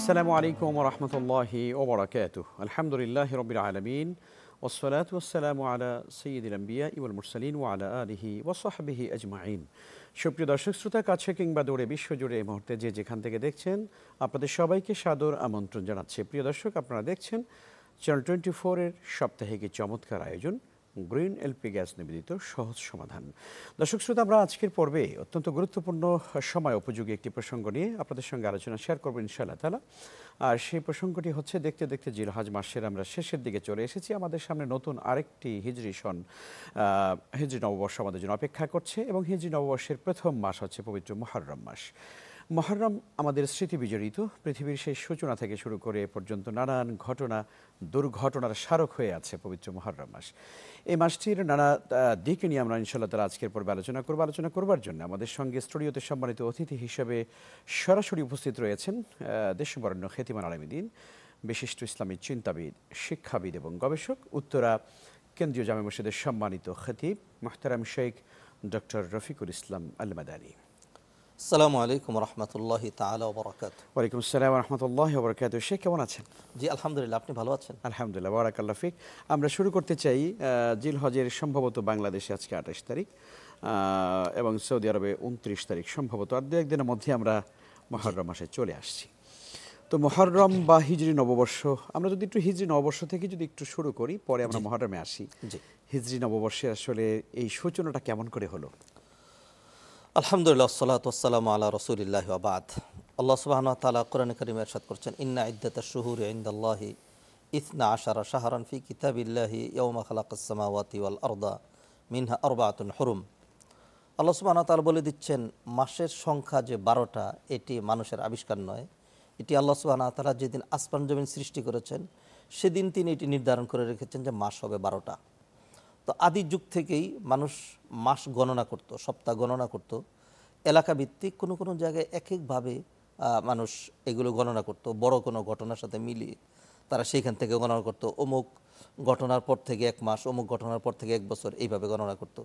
আসসালামু আলাইকুম রহমতুল্লাহি ওবরাকাত আলহামদুলিল্লাহ রবিল আলমিন ওসলাত ওসালাম আলা সঈদুল আম্বিয়া ইউল মুরসালিন ওয়ালা আলহি ওসাহাবিহি আজমাইন সুপ্রিয় দর্শক শ্রোতা কাছে কিংবা দৌড়ে বিশ্বজুড়ে এই মুহূর্তে যে যেখান থেকে দেখছেন আপনাদের সবাইকে সাদর আমন্ত্রণ জানাচ্ছি প্রিয় দর্শক আপনারা দেখছেন চ্যানেল টোয়েন্টি ফোরের সপ্তাহে কি চমৎকার আয়োজন গ্রিন এলপি গ্যাস নিবেদিত সহজ সমাধান দর্শক শ্রোতা আমরা আজকের পর্বে অত্যন্ত গুরুত্বপূর্ণ সময় উপযোগী একটি প্রসঙ্গ নিয়ে আপনাদের সঙ্গে আলোচনা শেয়ার করবো ইনশাআল্লাহ তালা আর সেই প্রসঙ্গটি হচ্ছে দেখতে দেখতে জিলহাজ মাসের আমরা শেষের দিকে চলে এসেছি আমাদের সামনে নতুন আরেকটি হিজরি সন হিজরি নববর্ষ আমাদের জন্য অপেক্ষা করছে এবং হিজরি নববর্ষের প্রথম মাস হচ্ছে পবিত্র মহারম মাস মহরম আমাদের স্মৃতি বিজড়িত পৃথিবীর সেই সূচনা থেকে শুরু করে এ পর্যন্ত নানান ঘটনা দুর্ঘটনার স্মারক হয়ে আছে পবিত্র মহরম মাস এই মাসটির নানা দিক নিয়ে আমরা ইনশাল্লাহ তারা আজকের পর্বে আলোচনা করবো আলোচনা করবার জন্য আমাদের সঙ্গে স্টুডিওতে সম্মানিত অতিথি হিসেবে সরাসরি উপস্থিত রয়েছেন দেশবরণ্য খেতিমান আলমীদিন বিশিষ্ট ইসলামী চিন্তাবিদ শিক্ষাবিদ এবং গবেষক উত্তরা কেন্দ্রীয় জামে মসজিদের সম্মানিত খতিব মাহতারাম শেখ ডক্টর রফিকুল ইসলাম আলমাদানী আসসালামু আলাইকুম রহমতুল্লাহ তালা বরকাত ওয়ালাইকুম আসসালাম রহমতুল্লাহ বরকাত শেখ কেমন আছেন জি আলহামদুলিল্লাহ আপনি ভালো আছেন আলহামদুলিল্লাহ বারাকাল্লা ফিক আমরা শুরু করতে চাই জিল হজের সম্ভবত বাংলাদেশে আজকে আঠাশ তারিখ এবং সৌদি আরবে উনত্রিশ তারিখ সম্ভবত আর দু একদিনের মধ্যে আমরা মহরম মাসে চলে আসছি তো মহরম বা হিজরি নববর্ষ আমরা যদি একটু হিজরি নববর্ষ থেকে যদি একটু শুরু করি পরে আমরা মহরমে আসি হিজরি নববর্ষে আসলে এই সূচনাটা কেমন করে হলো আলহামদুলিল্লাহ সাল্লাতাম আল্লাহ রসুলিল্লাহ আবাদ আল্লাহ সুবাহন তালা কোরআন করিম এরশাদ করছেন ইন্না ইদ্দাত শহুর ইন্দাল্লাহি ইসনা আশারা শাহরান ফি কিতাবিল্লাহি ইয়মা খালাকাসমাওয়াতি ওয়াল আরদা মিনহা আরবাতুন হরুম আল্লাহ সুবাহন তালা বলে দিচ্ছেন মাসের সংখ্যা যে বারোটা এটি মানুষের আবিষ্কার নয় এটি আল্লাহ সুবাহন তালা যেদিন আসমান জমিন সৃষ্টি করেছেন সেদিন তিনি এটি নির্ধারণ করে রেখেছেন যে মাস হবে বারোটা তো আদি যুগ থেকেই মানুষ মাস গণনা করত সপ্তাহ গণনা করত এলাকা ভিত্তিক কোনো কোনো জায়গায় এক একভাবে মানুষ এগুলো গণনা করত বড় কোনো ঘটনার সাথে মিলিয়ে তারা সেইখান থেকে গণনা করত অমুক ঘটনার পর থেকে এক মাস অমুক ঘটনার পর থেকে এক বছর এইভাবে গণনা করত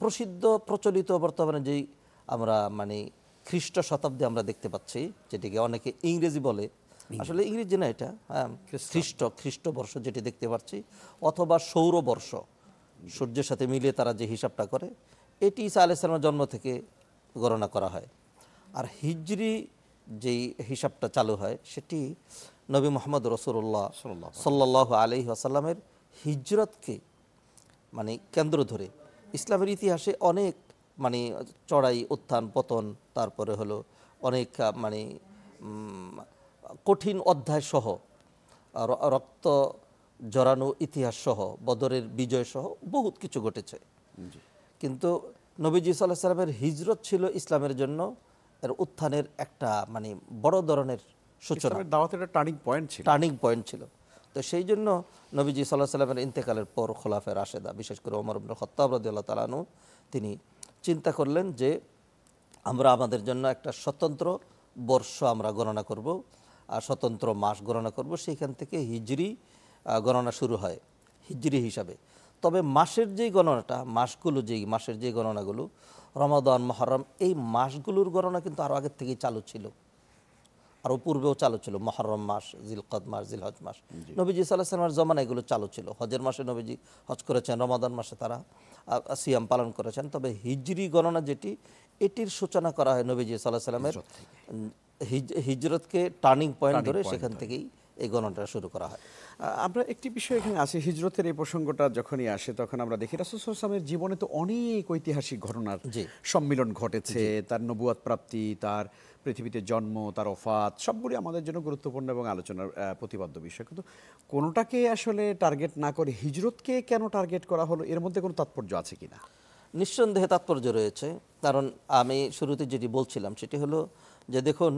প্রসিদ্ধ প্রচলিত বর্তমানে যেই আমরা মানে খ্রিস্ট শতাব্দী আমরা দেখতে পাচ্ছি যেটিকে অনেকে ইংরেজি বলে আসলে ইংরেজি না এটা হ্যাঁ খ্রিস্ট বর্ষ যেটি দেখতে পাচ্ছি অথবা সৌরবর্ষ সূর্যের সাথে মিলিয়ে তারা যে হিসাবটা করে এটি ইসা আলাইসালামের জন্ম থেকে গণনা করা হয় আর হিজরি যেই হিসাবটা চালু হয় সেটি নবী মোহাম্মদ রসুল্লাহ সাল্লাহ আলি আসাল্লামের হিজরতকে মানে কেন্দ্র ধরে ইসলামের ইতিহাসে অনেক মানে চড়াই উত্থান পতন তারপরে হলো অনেক মানে কঠিন অধ্যায়সহ রক্ত জড়ানো ইতিহাসসহ বদরের বিজয়সহ বহুত কিছু ঘটেছে কিন্তু নবীজি সাল্লাহ সাল্লামের হিজরত ছিল ইসলামের জন্য এর উত্থানের একটা মানে বড় ধরনের সূচনা দাওয়াতের টার্নিং পয়েন্ট ছিল টার্নিং পয়েন্ট ছিল তো সেই জন্য নবীজি সাল্লাহ সাল্লামের ইন্তেকালের পর খোলাফের আশেদা বিশেষ করে ওমর আব্দুল খত্তাব রদুল্লাহ তালানু তিনি চিন্তা করলেন যে আমরা আমাদের জন্য একটা স্বতন্ত্র বর্ষ আমরা গণনা করবো স্বতন্ত্র মাস গণনা করব সেইখান থেকে হিজড়ি গণনা শুরু হয় হিজড়ি হিসাবে তবে মাসের যেই গণনাটা মাসগুলো যেই মাসের যে গণনাগুলো রমাদান মহরম এই মাসগুলোর গণনা কিন্তু আরও আগের থেকেই চালু ছিল আরও পূর্বেও চালু ছিল মহরম মাস জিলকদ মাস জিলহজ মাস নবীজি সাল্লামের জমানা এগুলো চালু ছিল হজের মাসে নবীজি হজ করেছেন রমাদান মাসে তারা সিয়াম পালন করেছেন তবে হিজরি গণনা যেটি এটির সূচনা করা হয় নবীজি সাল্লাহ সাল্লামের হিজরতকে টার্নিং পয়েন্ট ধরে সেখান থেকেই এই গণনাটা শুরু করা হয় আমরা একটি বিষয় এখানে আসি হিজরতের এই প্রসঙ্গটা যখনই আসে তখন আমরা দেখি রাসুসামের জীবনে তো অনেক ঐতিহাসিক ঘটনার সম্মিলন ঘটেছে তার নবুয়াদ প্রাপ্তি তার পৃথিবীতে জন্ম তার অফাত সবগুলি আমাদের জন্য গুরুত্বপূর্ণ এবং আলোচনার প্রতিবাদ্য বিষয় কিন্তু কোনোটাকে আসলে টার্গেট না করে হিজরতকে কেন টার্গেট করা হলো এর মধ্যে কোনো তাৎপর্য আছে কি না নিঃসন্দেহে তাৎপর্য রয়েছে কারণ আমি শুরুতে যেটি বলছিলাম সেটি হলো যে দেখুন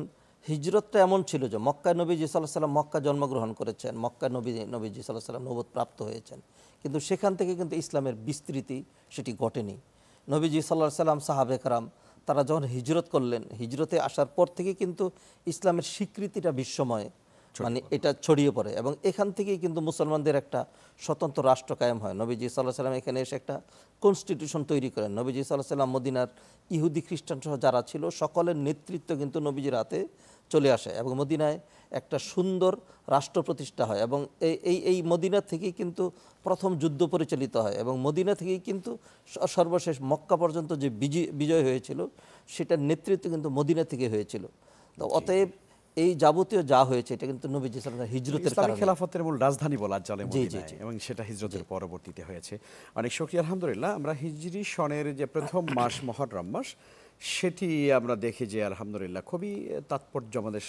হিজরতটা এমন ছিল যে মক্কা নবী সাল্লাহ সাল্লাম মক্কা জন্মগ্রহণ করেছেন মক্কা নবী নবী সাল্লাহ সাল্লাম নবদ প্রাপ্ত হয়েছেন কিন্তু সেখান থেকে কিন্তু ইসলামের বিস্তৃতি সেটি ঘটেনি নবীজি সাল্লাহ সাল্লাম সাহাবেকরাম তারা যখন হিজরত করলেন হিজরতে আসার পর থেকে কিন্তু ইসলামের স্বীকৃতিটা বিশ্বময় মানে এটা ছড়িয়ে পড়ে এবং এখান থেকেই কিন্তু মুসলমানদের একটা স্বতন্ত্র রাষ্ট্র কায়েম হয় নবীজি সাল্লাহ সাল্লাম এখানে এসে একটা কনস্টিটিউশন তৈরি করেন নবীজি সাল্লাহ সাল্লাম মদিনার ইহুদি খ্রিস্টান সহ যারা ছিল সকলের নেতৃত্ব কিন্তু নবীজির হাতে চলে আসে এবং মদিনায় একটা সুন্দর রাষ্ট্র প্রতিষ্ঠা হয় এবং এই এই মদিনা থেকেই কিন্তু প্রথম যুদ্ধ পরিচালিত হয় এবং মদিনা থেকেই কিন্তু সর্বশেষ মক্কা পর্যন্ত যে বিজয় হয়েছিল সেটার নেতৃত্ব কিন্তু মদিনা থেকে হয়েছিল অতএব এই যাবতীয় যা হয়েছে এটা কিন্তু নবী ইসলামের হিজরতের কারণে খেলাফতের মূল রাজধানী বলা চলে মদিনায় এবং সেটা হিজরতের পরবর্তীতে হয়েছে অনেক শুকরিয়া আলহামদুলিল্লাহ আমরা হিজরি সনের যে প্রথম মাস মহরম মাস সেটি আমরা দেখি যে আলহামদুলিল্লাহ খুবই তাৎপর্য আমাদের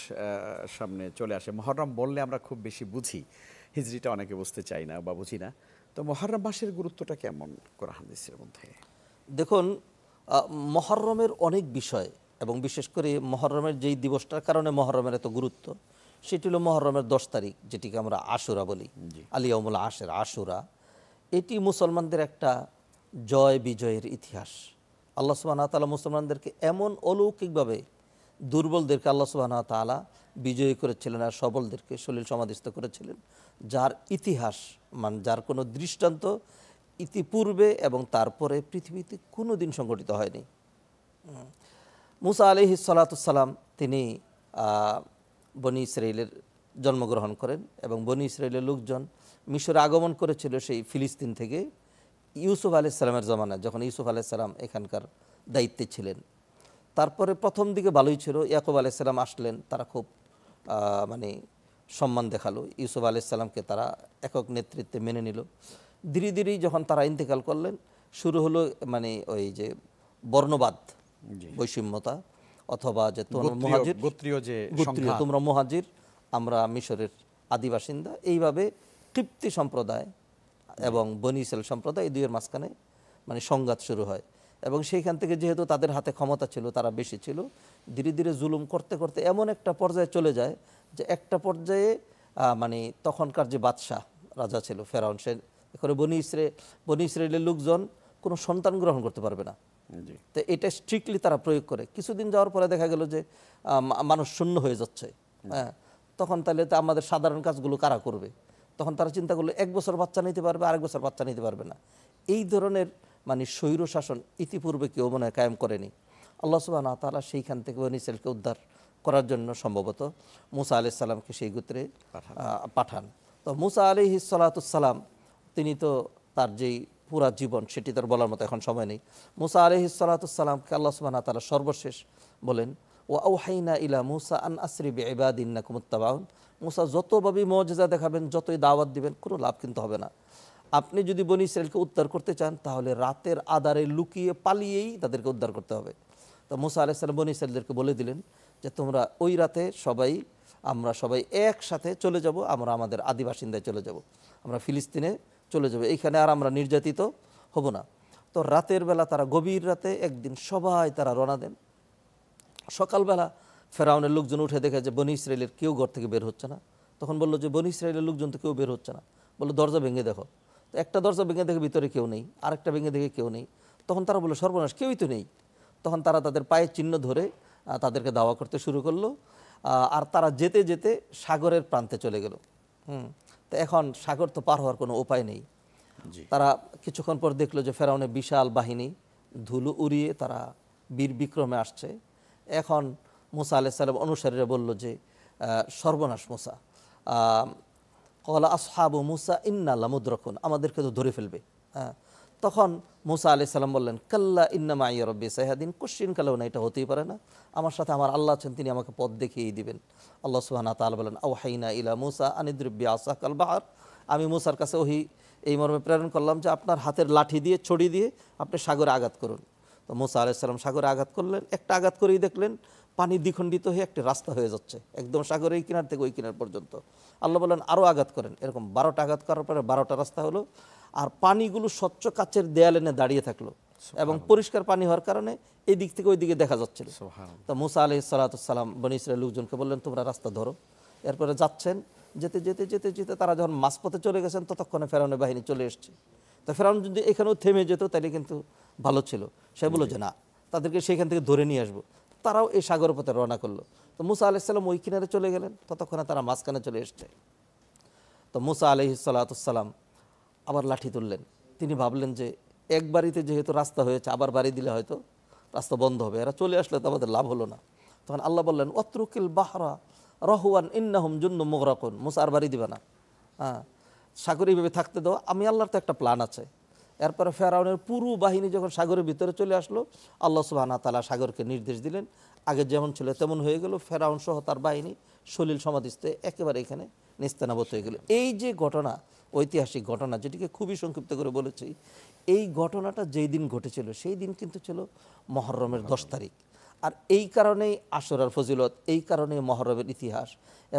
সামনে চলে আসে মহরম বললে আমরা খুব বেশি বুঝি হিজড়িটা অনেকে বুঝতে চাই না বা বুঝি না তো মহরম মাসের গুরুত্বটা কেমন করা মধ্যে দেখুন মহরমের অনেক বিষয় এবং বিশেষ করে মহরমের যেই দিবসটার কারণে মহরমের এত গুরুত্ব সেটি হলো মহরমের দশ তারিখ যেটিকে আমরা আশুরা বলি আলিয়াউমুল আশের আশুরা এটি মুসলমানদের একটা জয় বিজয়ের ইতিহাস আল্লাহ সুবাহ তালা মুসলমানদেরকে এমন অলৌকিকভাবে দুর্বলদেরকে আল্লাহ সুবাহ তালা বিজয়ী করেছিলেন আর সবলদেরকে সলিল সমাধিস্থ করেছিলেন যার ইতিহাস মানে যার কোনো দৃষ্টান্ত ইতিপূর্বে এবং তারপরে পৃথিবীতে কোনো দিন সংগঠিত হয়নি মুসা আলি সালাতাম তিনি বনি ইসরায়েলের জন্মগ্রহণ করেন এবং বনি ইসরায়েলের লোকজন মিশরে আগমন করেছিল সেই ফিলিস্তিন থেকে ইউসুফ আলাইসাল্লামের জমানায় যখন ইউসুফ আলাইসাল্লাম এখানকার দায়িত্বে ছিলেন তারপরে প্রথম দিকে ভালোই ছিল ইয়াকুব আলাইসাল্লাম আসলেন তারা খুব মানে সম্মান দেখালো ইউসুফ আলাইসাল্লামকে তারা একক নেতৃত্বে মেনে নিল ধীরে ধীরে যখন তারা ইন্তেকাল করলেন শুরু হলো মানে ওই যে বর্ণবাদ বৈষম্যতা অথবা যে তোমরা মহাজির যে তোমরা মহাজির আমরা মিশরের আদিবাসিন্দা এইভাবে কৃপ্তি সম্প্রদায় এবং বনিসেল সম্প্রদায় এই দুইয়ের মাঝখানে মানে সংঘাত শুরু হয় এবং সেইখান থেকে যেহেতু তাদের হাতে ক্ষমতা ছিল তারা বেশি ছিল ধীরে ধীরে জুলুম করতে করতে এমন একটা পর্যায়ে চলে যায় যে একটা পর্যায়ে মানে তখনকার যে বাদশাহ রাজা ছিল ফেরাউন সে করে বনি ইসরে বনি ইসরায়েলের লোকজন কোনো সন্তান গ্রহণ করতে পারবে না তো এটা স্ট্রিক্টলি তারা প্রয়োগ করে কিছুদিন যাওয়ার পরে দেখা গেল যে মানুষ শূন্য হয়ে যাচ্ছে হ্যাঁ তখন তাহলে তো আমাদের সাধারণ কাজগুলো কারা করবে তখন তারা চিন্তা করলো এক বছর বাচ্চা নিতে পারবে আরেক বছর বাচ্চা নিতে পারবে না এই ধরনের মানে স্বৈর শাসন ইতিপূর্বে কেউ মনে হয় কায়েম করেনি আল্লাহ সুবাহ তারা সেইখান থেকে নিসেলকে উদ্ধার করার জন্য সম্ভবত মুসা আলি সাল্লামকে সেই গোত্রে পাঠান তো মুসা আলি সালাতুসাল্লাম তিনি তো তার যেই পুরা জীবন সেটি তার বলার মতো এখন সময় নেই মুসা আলি সালাতুসাল্লামকে আল্লাহ সুবাহ তারা সর্বশেষ বলেন ও আউহাইনা ইলা মুসা আন আসরি বেবাদিন কুমুত্তাবাহন মুসা যতভাবে মজেজা দেখাবেন যতই দাওয়াত দিবেন কোনো লাভ কিন্তু হবে না আপনি যদি বনি ইসরায়েলকে উদ্ধার করতে চান তাহলে রাতের আধারে লুকিয়ে পালিয়েই তাদেরকে উদ্ধার করতে হবে তো মুসা আলাইসালাম বনি ইসরায়েলদেরকে বলে দিলেন যে তোমরা ওই রাতে সবাই আমরা সবাই একসাথে চলে যাব আমরা আমাদের আদি বাসিন্দায় চলে যাব আমরা ফিলিস্তিনে চলে যাব এইখানে আর আমরা নির্যাতিত হব না তো রাতের বেলা তারা গভীর রাতে একদিন সবাই তারা রওনা দেন সকালবেলা ফেরাউনের লোকজন উঠে দেখে যে বনি ইসরায়েলের কেউ ঘর থেকে বের হচ্ছে না তখন বললো যে বনি ইসরায়েলের লোকজন তো কেউ বের হচ্ছে না বললো দরজা ভেঙে দেখো তো একটা দরজা ভেঙে দেখে ভিতরে কেউ নেই আরেকটা ভেঙে দেখে কেউ নেই তখন তারা বললো সর্বনাশ কেউই তো নেই তখন তারা তাদের পায়ের চিহ্ন ধরে তাদেরকে দাওয়া করতে শুরু করলো আর তারা যেতে যেতে সাগরের প্রান্তে চলে গেল হুম তো এখন সাগর তো পার হওয়ার কোনো উপায় নেই তারা কিছুক্ষণ পর দেখলো যে ফেরাউনের বিশাল বাহিনী ধুলো উড়িয়ে তারা বীর বিক্রমে আসছে এখন মুসা আলাইসাল্লাম অনুসারীরা বলল যে সর্বনাশ মুসা কলা আসহাবু মুসা ইন্নাল্লা মুদ্রকুন আমাদেরকে তো ধরে ফেলবে হ্যাঁ তখন মুসা আলি সাল্লাম বললেন কাল্লা ইন্নামা ইয়া রব্বি সাহাদিন কোশ্চিন কালেও না এটা হতেই পারে না আমার সাথে আমার আল্লাহ আছেন তিনি আমাকে পথ দেখিয়েই দিবেন আল্লাহ সুহানা তাল বলেন হাইনা ইলা মুসা আনিদ্রব্বি আসা কাল বাহার আমি মুসার কাছে ওহি এই মর্মে প্রেরণ করলাম যে আপনার হাতের লাঠি দিয়ে ছড়ি দিয়ে আপনি সাগরে আঘাত করুন মোসা আলাইসাল্লাম সাগরে আঘাত করলেন একটা আঘাত করেই দেখলেন পানি দ্বিখণ্ডিত হয়ে একটি রাস্তা হয়ে যাচ্ছে একদম সাগরে এই কিনার থেকে ওই কিনার পর্যন্ত আল্লাহ বললেন আরও আঘাত করেন এরকম বারোটা আঘাত করার পরে বারোটা রাস্তা হলো আর পানিগুলো স্বচ্ছ কাচের দেয়াল এনে দাঁড়িয়ে থাকলো এবং পরিষ্কার পানি হওয়ার কারণে এই দিক থেকে ওই দিকে দেখা যাচ্ছিল তো মুসা আলহ সালাতাম বনিসের লোকজনকে বললেন তোমরা রাস্তা ধরো এরপরে যাচ্ছেন যেতে যেতে যেতে যেতে তারা যখন মাঝপথে চলে গেছেন ততক্ষণে ফেরানো বাহিনী চলে এসছে তা ফেরাউন যদি এখানেও থেমে যেত তাহলে কিন্তু ভালো ছিল সে বললো যে না তাদেরকে সেখান থেকে ধরে নিয়ে আসবো তারাও এই সাগর পথে রওনা করলো তো মুসা আলাইসাল্লাম ওই কিনারে চলে গেলেন ততক্ষণে তারা মাঝখানে চলে এসছে তো মুসা সাল্লাতাম আবার লাঠি তুললেন তিনি ভাবলেন যে এক বাড়িতে যেহেতু রাস্তা হয়েছে আবার বাড়ি দিলে হয়তো রাস্তা বন্ধ হবে এরা চলে আসলে তো আমাদের লাভ হলো না তখন আল্লাহ বললেন অত্রুকিল বাহরা রহওয়ান ইন্নাহম জুন্ন মোগরাকুন মুসা আর বাড়ি দিবে না হ্যাঁ সাগরে এইভাবে থাকতে দাও আমি আল্লাহর তো একটা প্ল্যান আছে এরপরে ফেরাউনের পুরো বাহিনী যখন সাগরের ভিতরে চলে আসলো আল্লাহ সুবাহ তালা সাগরকে নির্দেশ দিলেন আগে যেমন ছিল তেমন হয়ে গেল ফেরাউন সহ তার বাহিনী সলিল সমাধিস্থে একেবারে এখানে নিস্তানাবত হয়ে গেল এই যে ঘটনা ঐতিহাসিক ঘটনা যেটিকে খুবই সংক্ষিপ্ত করে বলেছি এই ঘটনাটা যেই দিন ঘটেছিল সেই দিন কিন্তু ছিল মহরমের দশ তারিখ আর এই কারণেই আশরার ফজিলত এই কারণেই মহরমের ইতিহাস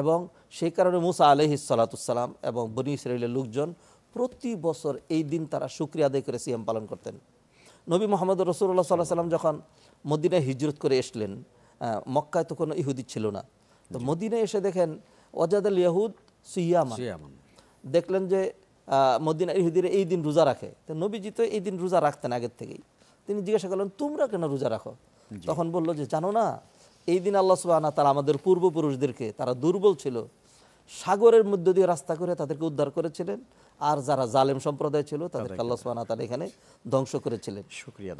এবং সেই কারণে মুসা আলহ সালাতুসাল্লাম এবং বনি ইসরাইলের লোকজন প্রতি বছর এই দিন তারা শুক্রিয়া আদায় করে সিএম পালন করতেন নবী মোহাম্মদ রসুল্লাহ সাল্লাহ সাল্লাম যখন মদিনায় হিজরত করে এসলেন মক্কায় তো কোনো ইহুদি ছিল না তো মদিনায় এসে দেখেন ওজাদ আল ইয়াহুদ সুইয়ামা দেখলেন যে মদিনা ইহুদিরে এই দিন রোজা রাখে তো নবীজি তো এই দিন রোজা রাখতেন আগের থেকেই তিনি জিজ্ঞাসা করলেন তোমরা কেন রোজা রাখো তখন বলল যে জানো না এই দিন আল্লাহ সুবাহ তারা আমাদের পূর্বপুরুষদেরকে তারা দুর্বল ছিল সাগরের মধ্য দিয়ে রাস্তা করে তাদেরকে উদ্ধার করেছিলেন আর যারা জালেম সম্প্রদায় ছিল তাদেরকে আল্লাহ সুবাহ তারা এখানে ধ্বংস করেছিলেন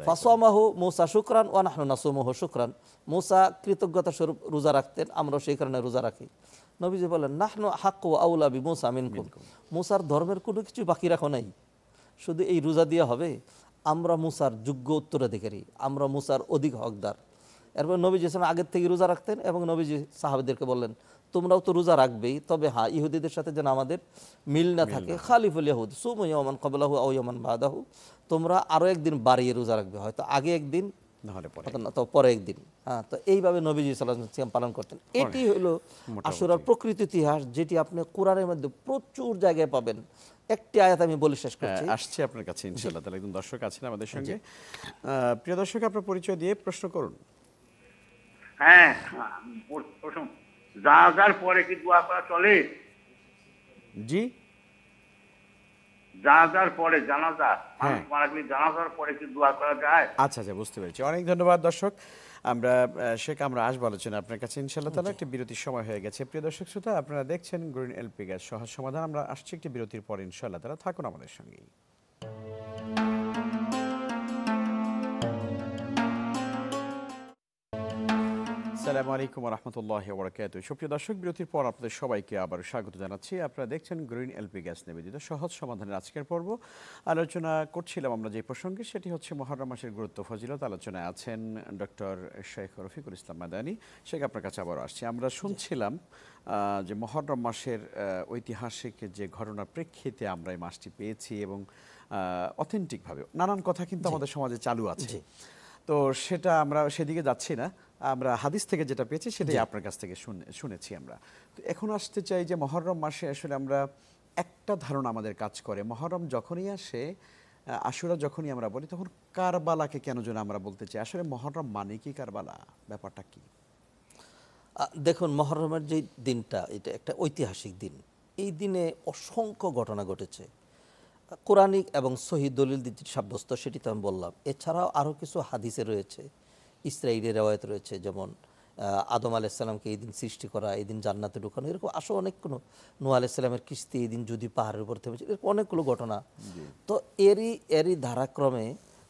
ফাসোয়ামাহু মৌসা শুক্রান ওয়ান নাসুমহ শুক্রান মৌসা কৃতজ্ঞতা স্বরূপ রোজা রাখতেন আমরা সেই কারণে রোজা রাখি নবীজি বলেন নাহনু আউলা বি মৌসা মিনকুম মৌসার ধর্মের কোনো কিছু বাকি রাখো নাই শুধু এই রোজা দিয়ে হবে আমরা মুসার যোগ্য উত্তরাধিকারী আমরা মুসার অধিক হকদার এরপর নবীজি ইসলাম আগের থেকে রোজা রাখতেন এবং নবীজি সাহাবিদেরকে বললেন তোমরাও তো রোজা রাখবেই তবে হ্যাঁ ইহুদিদের সাথে যেন আমাদের মিল না থাকে খালিফুল ইয়াহুদ সুমন কবলাহু আউ ইয়মান বাদাহু তোমরা আরও একদিন বাড়িয়ে রোজা রাখবে হয়তো আগে একদিন পরে তো পরে একদিন হ্যাঁ তো এইভাবে নবীজি সাল্লাম পালন করতেন এটি হলো আসুরার প্রকৃত ইতিহাস যেটি আপনি কোরআনের মধ্যে প্রচুর জায়গায় পাবেন একটি আয়াত আমি বলে শেষ করছি হ্যাঁ, আসছি আপনার কাছে ইনশাল্লাহ তাহলে একদম দর্শক আছেন আমাদের সঙ্গে প্রিয় দর্শক আপনার পরিচয় দিয়ে প্রশ্ন করুন হ্যাঁ প্রশ্ন যা যার পরে কি দোয়া করা চলে জি হ্যাঁ। আচ্ছা, আচ্ছা, বুঝতে পেরেছি অনেক ধন্যবাদ দর্শক আমরা শেখ আমরা আলোচনা আপনার কাছে ইনশাল্লাহ তালা বিরতির সময় হয়ে গেছে প্রিয় দর্শক আপনারা দেখছেন গ্রিন এলপি গ্যাস সহজ সমাধান আমরা আসছি একটি বিরতির পর ইনশাল্লাহ তালা থাকুন আমাদের সঙ্গে আসসালামু আলাইকুম রহমতুল্লাহ বরকাত সুপ্রিয় দর্শক বিরতির পর আপনাদের সবাইকে আবার স্বাগত জানাচ্ছি আপনারা দেখছেন গ্রিন এলপি গ্যাস নিবেদিত সহজ সমাধানের আজকের পর্ব আলোচনা করছিলাম আমরা যে প্রসঙ্গে সেটি হচ্ছে মহরম মাসের গুরুত্ব ফজিলত আলোচনায় আছেন ডক্টর শেখ রফিকুল ইসলাম মাদানি শেখ আপনার কাছে আবারও আসছি আমরা শুনছিলাম যে মহরম মাসের ঐতিহাসিক যে ঘটনার প্রেক্ষিতে আমরা এই মাসটি পেয়েছি এবং অথেন্টিকভাবে নানান কথা কিন্তু আমাদের সমাজে চালু আছে তো সেটা আমরা সেদিকে যাচ্ছি না আমরা হাদিস থেকে যেটা পেয়েছি সেটাই আপনার কাছ থেকে শুনেছি আমরা তো এখন আসতে চাই যে মহরম মাসে আসলে আমরা একটা ধারণা আমাদের কাজ করে মহরম যখনই আসে আশুরা যখনই আমরা বলি তখন কারবালাকে কেন যেন আমরা বলতে চাই আসলে মহরম মানে কি কারবালা ব্যাপারটা কি দেখুন মহরমের যে দিনটা এটা একটা ঐতিহাসিক দিন এই দিনে অসংখ্য ঘটনা ঘটেছে কোরআনিক এবং শহীদ দলিল সাব্যস্ত সেটি তো আমি বললাম এছাড়াও আরও কিছু হাদিসে রয়েছে ইসরায়েলি রেওয়ায়ত রয়েছে যেমন আদম আলাইসাল্লামকে এই দিন সৃষ্টি করা এই দিন জান্নাতে ঢুকানো এরকম আসো অনেক কোনো নোয়া আলাইসাল্লামের কিস্তি এই দিন যদি পাহাড়ের উপর থেমেছে এরকম অনেকগুলো ঘটনা তো এরই এরই ধারাক্রমে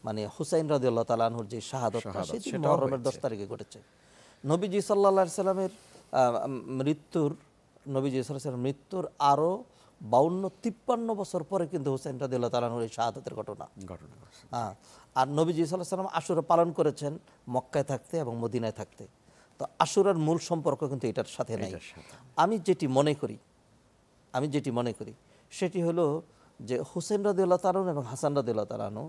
মানে হুসাইন রাজি আল্লাহ তালাহুর যে শাহাদত মহরমের দশ তারিখে ঘটেছে নবীজি সাল্লা সাল্লামের মৃত্যুর নবীজি সাল্লাহ মৃত্যুর আরও বাউন্ন তিপ্পান্ন বছর পরে কিন্তু হুসেন রাদিল্লা তালানুর এই শাহাদতের ঘটনা ঘটনা হ্যাঁ আর নবীজি সাল্লাহ সাল্লাম আশুরা পালন করেছেন মক্কায় থাকতে এবং মদিনায় থাকতে তো আশুরার মূল সম্পর্ক কিন্তু এটার সাথে নেই আমি যেটি মনে করি আমি যেটি মনে করি সেটি হলো যে হুসেন রাদিউল্লাহ তালানু এবং হাসান রাদিউল্লাহ তালানু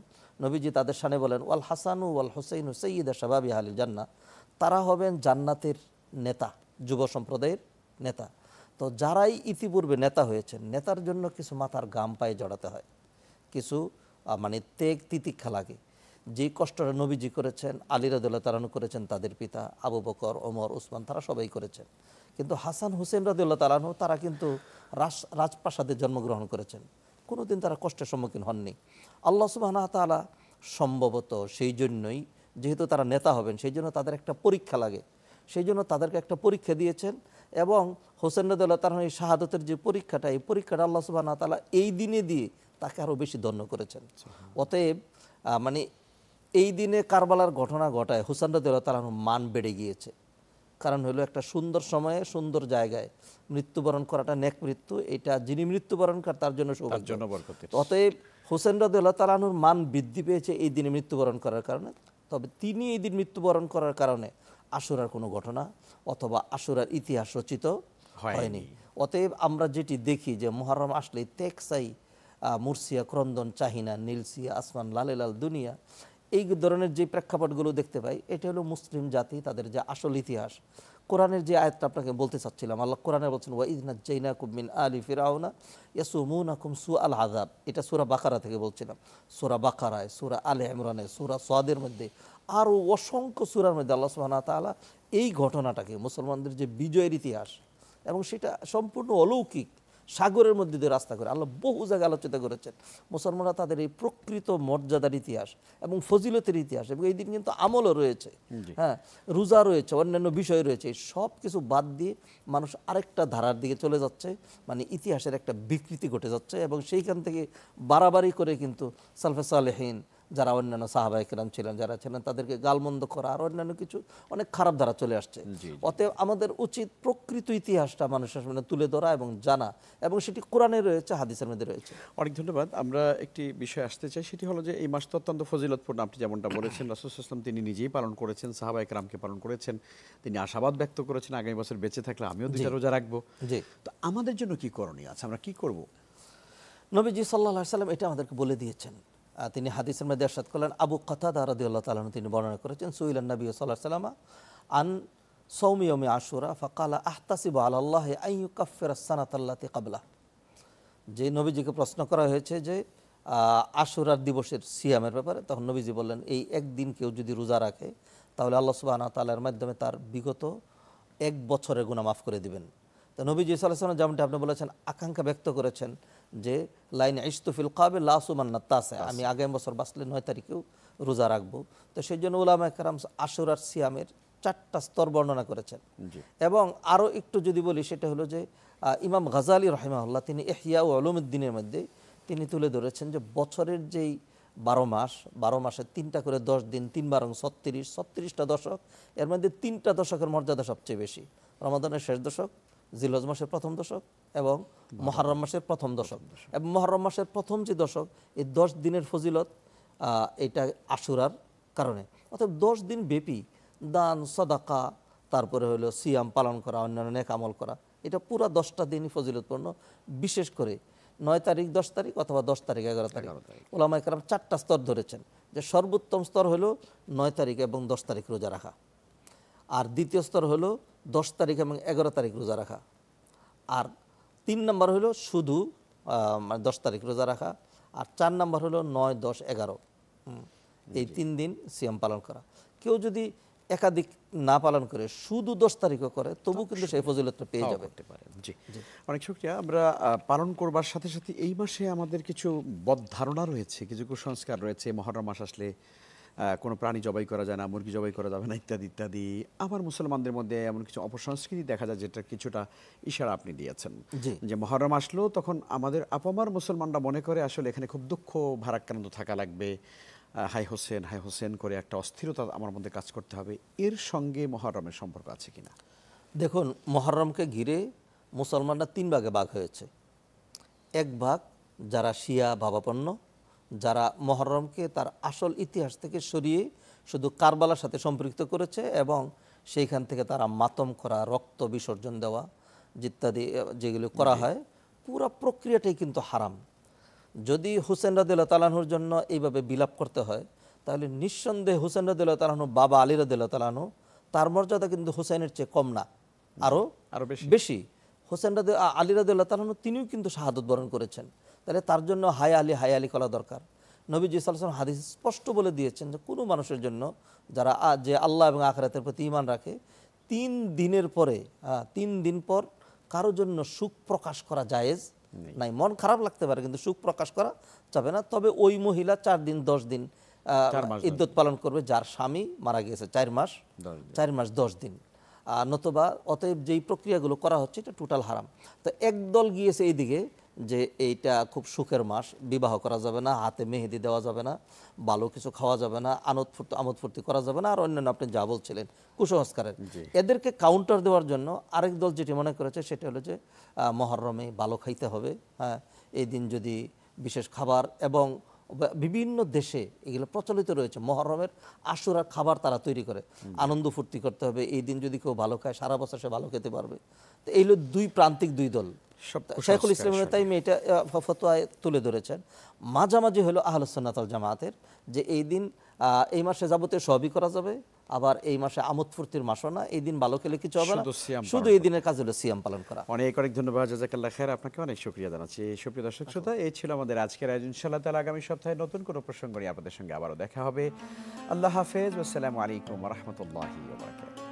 নবীজি তাদের সানে বলেন ওয়াল হাসানু ওয়াল হুসেইন হুসঈদ শাবাবি আহলিল জান্না তারা হবেন জান্নাতের নেতা যুব সম্প্রদায়ের নেতা তো যারাই ইতিপূর্বে নেতা হয়েছেন নেতার জন্য কিছু মাথার গাম পায়ে জড়াতে হয় কিছু মানে তেগ তিতিক্ষা লাগে যে কষ্টটা নবীজি করেছেন আলী রাদুল্লাহ তালানু করেছেন তাদের পিতা আবু বকর ওমর উসমান তারা সবাই করেছেন কিন্তু হাসান হুসেন রাদুল্লাহ তালানু তারা কিন্তু রাজ রাজপ্রাসাদে জন্মগ্রহণ করেছেন কোনোদিন তারা কষ্টের সম্মুখীন হননি আল্লাহ সুবাহ তালা সম্ভবত সেই জন্যই যেহেতু তারা নেতা হবেন সেই জন্য তাদের একটা পরীক্ষা লাগে সেই জন্য তাদেরকে একটা পরীক্ষা দিয়েছেন এবং হোসেন রদুল্লাহ তার এই শাহাদতের যে পরীক্ষাটা এই পরীক্ষাটা আল্লাহ সুবাহ তালা এই দিনে দিয়ে তাকে আরও বেশি ধন্য করেছেন অতএব মানে এই দিনে কারবালার ঘটনা ঘটায় হুসেন রদুল্লাহ তালার মান বেড়ে গিয়েছে কারণ হলো একটা সুন্দর সময়ে সুন্দর জায়গায় মৃত্যুবরণ করাটা নেক মৃত্যু এটা যিনি মৃত্যুবরণ করেন তার জন্য অতএব হোসেন রদুল্লাহ তালানুর মান বৃদ্ধি পেয়েছে এই দিনে মৃত্যুবরণ করার কারণে তবে তিনি এই দিন মৃত্যুবরণ করার কারণে আশুরার কোনো ঘটনা অথবা আশুরার ইতিহাস রচিত হয়নি অতএব আমরা যেটি দেখি যে মোহরম আসলে তেকসাই মুর্সিয়া ক্রন্দন চাহিনা নীলসিয়া আসমান লালে লাল দুনিয়া এই ধরনের যে প্রেক্ষাপটগুলো দেখতে পাই এটা হলো মুসলিম জাতি তাদের যে আসল ইতিহাস কোরআনের যে আয়তটা আপনাকে বলতে চাচ্ছিলাম আল্লাহ কোরআনে বলছেন ওয়াইদনা জৈনা কুমিন আলী ফিরাউনা ইয়াসুমুন আকুম সু আল আজাব এটা সুরা বাকারা থেকে বলছিলাম সুরা বাকারায় সুরা আলে ইমরানে সুরা সোয়াদের মধ্যে আরও অসংখ্য সুরার মধ্যে আল্লাহ সুহানা তালা এই ঘটনাটাকে মুসলমানদের যে বিজয়ের ইতিহাস এবং সেটা সম্পূর্ণ অলৌকিক সাগরের মধ্যে দিয়ে রাস্তা করে আল্লাহ বহু জায়গায় আলোচনা করেছেন মুসলমানরা তাদের এই প্রকৃত মর্যাদার ইতিহাস এবং ফজিলতের ইতিহাস এবং এই দিন কিন্তু আমলও রয়েছে হ্যাঁ রোজা রয়েছে অন্যান্য বিষয় রয়েছে সব কিছু বাদ দিয়ে মানুষ আরেকটা ধারার দিকে চলে যাচ্ছে মানে ইতিহাসের একটা বিকৃতি ঘটে যাচ্ছে এবং সেইখান থেকে বাড়াবাড়ি করে কিন্তু সালফে যারা অন্যান্য সাহাবাহিকরাম ছিলেন যারা ছিলেন তাদেরকে গালমন্দ করা আর অন্যান্য কিছু অনেক খারাপ ধারা চলে আসছে অতএব আমাদের উচিত প্রকৃত ইতিহাসটা মানুষের সামনে তুলে ধরা এবং জানা এবং সেটি কোরআনে রয়েছে হাদিসের মধ্যে রয়েছে অনেক ধন্যবাদ আমরা একটি বিষয় আসতে চাই সেটি হলো যে এই তো অত্যন্ত ফজিলতপূর্ণ আপনি যেমনটা বলেছেন রাসুসলাম তিনি নিজেই পালন করেছেন রামকে পালন করেছেন তিনি আশাবাদ ব্যক্ত করেছেন আগামী বছর বেঁচে থাকলে আমিও দুইটা রোজা রাখবো তো আমাদের জন্য কি করণীয় আছে আমরা কি করব নবীজি সাল্লাহ সাল্লাম এটা আমাদেরকে বলে দিয়েছেন তিনি হাদিসের মধ্যে এরশাদ করলেন আবু কথাদা আল্লাহ তালন তিনি বর্ণনা করেছেন সুইলান নবী সাল্লাহ সাল্লামা আন সৌমিয়মি আশুরা ফকালা আহতাসিব আল্লাহ আইউ কাফের সানাতাল্লাতি কাবলা যে নবীজিকে প্রশ্ন করা হয়েছে যে আশুরার দিবসের সিয়ামের ব্যাপারে তখন নবীজি বললেন এই একদিন কেউ যদি রোজা রাখে তাহলে আল্লাহ সুবাহ তালের মাধ্যমে তার বিগত এক বছরের গুণা মাফ করে দিবেন তো নবীজি সাল্লাহ সাল্লাম যেমনটি আপনি বলেছেন আকাঙ্ক্ষা ব্যক্ত করেছেন যে লাইন ইস্তফিল কাবে লাসুমান্না তাসে আমি আগামী বছর বাসলে নয় তারিখেও রোজা রাখবো তো সেই জন্য উলামা একরাম আর সিয়ামের চারটা স্তর বর্ণনা করেছেন এবং আরও একটু যদি বলি সেটা হলো যে ইমাম গাজালি রহেমাউল্লাহ তিনি এহিয়া ও আলমুদ্দিনের মধ্যে তিনি তুলে ধরেছেন যে বছরের যেই বারো মাস বারো মাসে তিনটা করে দশ দিন তিন বারং ছত্রিশ ছত্রিশটা দশক এর মধ্যে তিনটা দশকের মর্যাদা সবচেয়ে বেশি রমাদানের শেষ দশক জিলজ মাসের প্রথম দশক এবং মহারম মাসের প্রথম দশক এবং মহারম মাসের প্রথম যে দশক এই দশ দিনের ফজিলত এটা আশুরার কারণে অর্থাৎ দশ দিন ব্যাপী দান সদাকা তারপরে হলো সিয়াম পালন করা অন্যান্য নেক আমল করা এটা পুরা দশটা দিনই ফজিলতপূর্ণ বিশেষ করে নয় তারিখ দশ তারিখ অথবা দশ তারিখ এগারো তারিখ ওলামা একরাম চারটা স্তর ধরেছেন যে সর্বোত্তম স্তর হলো নয় তারিখ এবং দশ তারিখ রোজা রাখা আর দ্বিতীয় স্তর হলো দশ তারিখ এবং এগারো তারিখ রোজা রাখা আর তিন নম্বর হলো শুধু মানে দশ তারিখ রোজা রাখা আর চার নম্বর হলো নয় দশ এগারো এই তিন দিন সিএম পালন করা কেউ যদি একাধিক না পালন করে শুধু দশ তারিখও করে তবু কিন্তু সেই ফজিলতটা পেয়ে যাবে জি অনেক শুক্রিয়া আমরা পালন করবার সাথে সাথে এই মাসে আমাদের কিছু বদ ধারণা রয়েছে কিছু কুসংস্কার রয়েছে মহরম মাস আসলে কোনো প্রাণী জবাই করা যায় না মুরগি জবাই করা যাবে না ইত্যাদি ইত্যাদি আবার মুসলমানদের মধ্যে এমন কিছু অপসংস্কৃতি দেখা যায় যেটা কিছুটা ইশারা আপনি দিয়েছেন যে মহরম আসলো তখন আমাদের আপামার মুসলমানরা মনে করে আসলে এখানে খুব দুঃখ ভারাক্রান্ত থাকা লাগবে হাই হোসেন হাই হোসেন করে একটা অস্থিরতা আমার মধ্যে কাজ করতে হবে এর সঙ্গে মহরমের সম্পর্ক আছে কিনা দেখুন মহরমকে ঘিরে মুসলমানরা তিন ভাগে ভাগ হয়েছে এক ভাগ যারা শিয়া ভাবাপন্ন যারা মহরমকে তার আসল ইতিহাস থেকে সরিয়ে শুধু কারবালার সাথে সম্পৃক্ত করেছে এবং সেইখান থেকে তারা মাতম করা রক্ত বিসর্জন দেওয়া ইত্যাদি যেগুলো করা হয় পুরো প্রক্রিয়াটাই কিন্তু হারাম যদি হুসেন রাদিল্লা তালাহুর জন্য এইভাবে বিলাপ করতে হয় তাহলে নিঃসন্দেহে হুসেন রাদিল্লা তালাহু বাবা আলী রাদিল্লা তালাহু তার মর্যাদা কিন্তু হুসেনের চেয়ে কম না আরও আরও বেশি বেশি হোসেন রাদ আলী রাদিল্লা তালাহু তিনিও কিন্তু শাহাদত বরণ করেছেন তাহলে তার জন্য হায়া আলি হায়া আলি করা দরকার নবীজি সালসন হাদিস স্পষ্ট বলে দিয়েছেন যে কোনো মানুষের জন্য যারা যে আল্লাহ এবং আখরাতের প্রতি ইমান রাখে তিন দিনের পরে তিন দিন পর কারো জন্য সুখ প্রকাশ করা জায়েজ নাই মন খারাপ লাগতে পারে কিন্তু সুখ প্রকাশ করা যাবে না তবে ওই মহিলা চার দিন দশ দিন ইদ্যত পালন করবে যার স্বামী মারা গিয়েছে চার মাস চার মাস দশ দিন নতবা অতএব যেই প্রক্রিয়াগুলো করা হচ্ছে এটা টোটাল হারাম তো একদল গিয়েছে এইদিকে যে এইটা খুব সুখের মাস বিবাহ করা যাবে না হাতে মেহেদি দেওয়া যাবে না ভালো কিছু খাওয়া যাবে না আনোদ ফুর্তি আমোদ ফুর্তি করা যাবে না আর অন্যান্য আপনি যা বলছিলেন কুসংস্কারের এদেরকে কাউন্টার দেওয়ার জন্য আরেক দল যেটি মনে করেছে সেটা হলো যে মহরমে ভালো খাইতে হবে হ্যাঁ এই দিন যদি বিশেষ খাবার এবং বিভিন্ন দেশে এগুলো প্রচলিত রয়েছে মহরমের আশুরা খাবার তারা তৈরি করে আনন্দ ফুর্তি করতে হবে এই দিন যদি কেউ ভালো খায় সারা বছর সে ভালো খেতে পারবে তো এইগুলো দুই প্রান্তিক দুই দল শাইখুল ইসলাম তাই এটা ফতোয়ায় তুলে ধরেছেন মাঝামাঝি হলো আহলসন্নাতল জামাতের যে এই দিন এই মাসে যাবতীয় সবই করা যাবে আবার এই মাসে আমোদ ফুর্তির মাসও না এই দিন ভালো খেলে কিছু হবে না শুধু এই দিনের কাজ হলো সিয়াম পালন করা অনেক অনেক ধন্যবাদ জাজাকাল্লাহ খের আপনাকে অনেক শুক্রিয়া জানাচ্ছি সুপ্রিয় দর্শক শ্রোতা এই ছিল আমাদের আজকের আয়োজন ইনশাআল্লাহ তাহলে আগামী সপ্তাহে নতুন কোনো প্রসঙ্গ নিয়ে আপনাদের সঙ্গে আবারও দেখা হবে আল্লাহ হাফেজ আসসালামু আলাইকুম রহমতুল্লাহ বারাকাতুহু